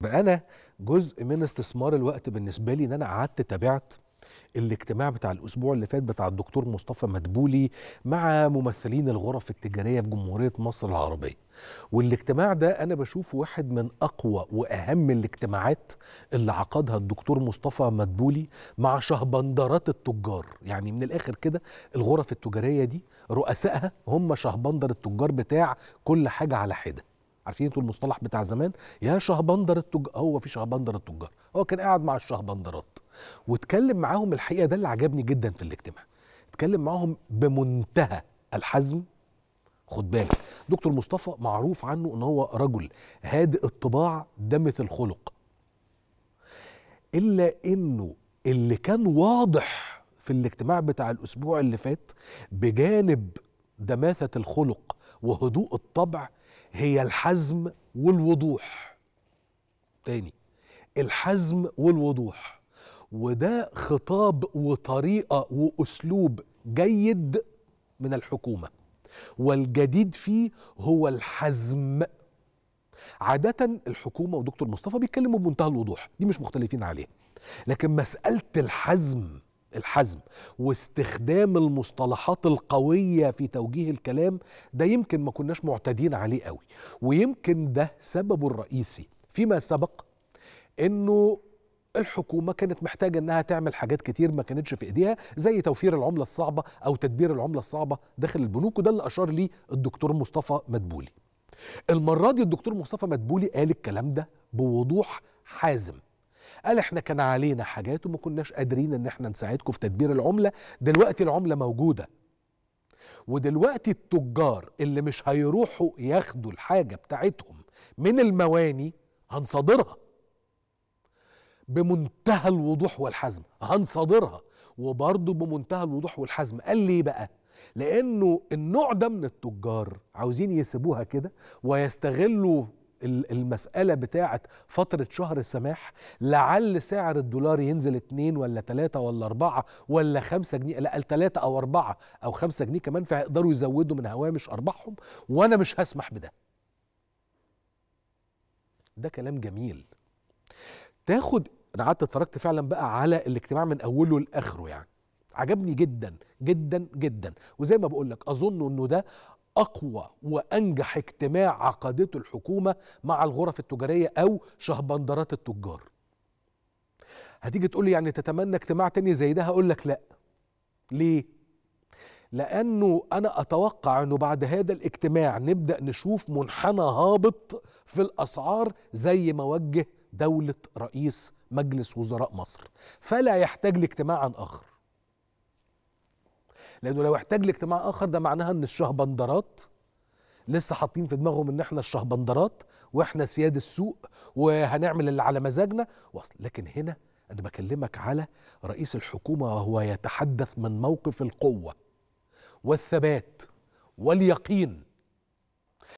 بقى انا جزء من استثمار الوقت بالنسبه لي ان انا قعدت تابعت الاجتماع بتاع الاسبوع اللي فات بتاع الدكتور مصطفى مدبولي مع ممثلين الغرف التجاريه في جمهوريه مصر العربيه والاجتماع ده انا بشوفه واحد من اقوى واهم الاجتماعات اللي عقدها الدكتور مصطفى مدبولي مع شهبندرات التجار يعني من الاخر كده الغرف التجاريه دي رؤسائها هم شهبندر التجار بتاع كل حاجه على حده عارفين انتوا المصطلح بتاع زمان يا شهبندر التجار هو في شهبندر التجار هو كان قاعد مع الشهبندرات واتكلم معاهم الحقيقه ده اللي عجبني جدا في الاجتماع اتكلم معاهم بمنتهى الحزم خد بالك دكتور مصطفى معروف عنه ان هو رجل هادئ الطباع دمث الخلق الا انه اللي كان واضح في الاجتماع بتاع الاسبوع اللي فات بجانب دماثه الخلق وهدوء الطبع هي الحزم والوضوح تاني الحزم والوضوح وده خطاب وطريقه واسلوب جيد من الحكومه والجديد فيه هو الحزم عادة الحكومة ودكتور مصطفى بيتكلموا بمنتهى الوضوح دي مش مختلفين عليها لكن مسألة الحزم الحزم واستخدام المصطلحات القوية في توجيه الكلام ده يمكن ما كناش معتادين عليه قوي ويمكن ده سببه الرئيسي فيما سبق انه الحكومه كانت محتاجه انها تعمل حاجات كتير ما كانتش في ايديها زي توفير العمله الصعبه او تدبير العمله الصعبه داخل البنوك وده اللي اشار ليه الدكتور مصطفى مدبولي المره دي الدكتور مصطفى مدبولي قال الكلام ده بوضوح حازم قال احنا كان علينا حاجات وما كناش قادرين ان احنا نساعدكم في تدبير العمله دلوقتي العمله موجوده ودلوقتي التجار اللي مش هيروحوا ياخدوا الحاجه بتاعتهم من المواني هنصادرها بمنتهى الوضوح والحزم هنصادرها وبرضه بمنتهى الوضوح والحزم قال ليه بقى لانه النوع ده من التجار عاوزين يسيبوها كده ويستغلوا المسألة بتاعة فترة شهر السماح لعل سعر الدولار ينزل اتنين ولا تلاتة ولا أربعة ولا خمسة جنيه لا تلاتة أو أربعة أو خمسة جنيه كمان فهيقدروا يزودوا من هوامش أرباحهم وأنا مش هسمح بده ده كلام جميل تاخد أنا قعدت اتفرجت فعلا بقى على الاجتماع من أوله لآخره يعني عجبني جدا جدا جدا وزي ما بقول لك اظن انه ده اقوى وانجح اجتماع عقدته الحكومه مع الغرف التجاريه او شهبندرات التجار هتيجي تقول لي يعني تتمنى اجتماع تاني زي ده هقول لك لا ليه لانه انا اتوقع انه بعد هذا الاجتماع نبدا نشوف منحنى هابط في الاسعار زي ما وجه دوله رئيس مجلس وزراء مصر فلا يحتاج لاجتماع اخر لانه لو احتاج لاجتماع اخر ده معناها ان الشهبندرات لسه حاطين في دماغهم ان احنا الشهبندرات واحنا سياد السوق وهنعمل اللي على مزاجنا لكن هنا انا بكلمك على رئيس الحكومه وهو يتحدث من موقف القوه والثبات واليقين